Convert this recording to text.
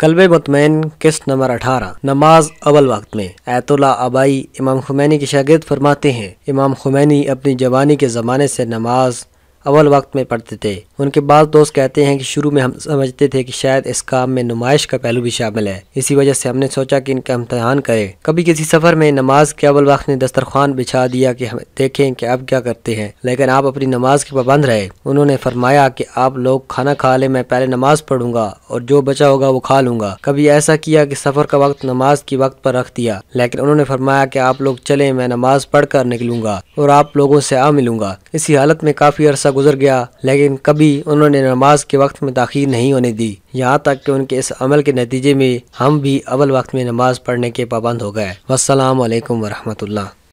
قلب مطمئن قسط نمبر اٹھارہ نماز اول وقت میں ایت اللہ آبائی امام خمینی کے شاگرد فرماتے ہیں امام خمینی اپنی جوانی کے زمانے سے نماز اول وقت میں پڑھتے تھے ان کے بعض دوست کہتے ہیں کہ شروع میں ہم سمجھتے تھے کہ شاید اس کام میں نمائش کا پہلو بھی شامل ہے اسی وجہ سے ہم نے سوچا کہ ان کا امتحان کرے کبھی کسی سفر میں نماز کے اول وقت نے دسترخوان بچھا دیا کہ ہم دیکھیں کہ آپ کیا کرتے ہیں لیکن آپ اپنی نماز کے پابند رہے انہوں نے فرمایا کہ آپ لوگ کھانا کھا لیں میں پہلے نماز پڑھوں گا اور جو بچا ہوگا وہ کھا لوں گا کبھی ایسا کیا کہ سفر کا وقت نماز کی وقت پر رکھ دیا لیکن انہوں نے فرمایا کہ آپ لوگ چلیں میں نماز پڑھ کر نکلوں گا اور آپ لوگوں سے آ ملوں گا اسی حالت میں کافی عرصہ گزر گیا لیکن کبھی انہوں نے نماز کے وقت میں تاخیر نہیں ہونے دی یہاں تک کہ ان کے اس عمل کے نتیجے میں ہم بھی اول وقت میں نماز پڑھنے کے پابند ہو گئے والسلام علیکم ورحمۃ اللہ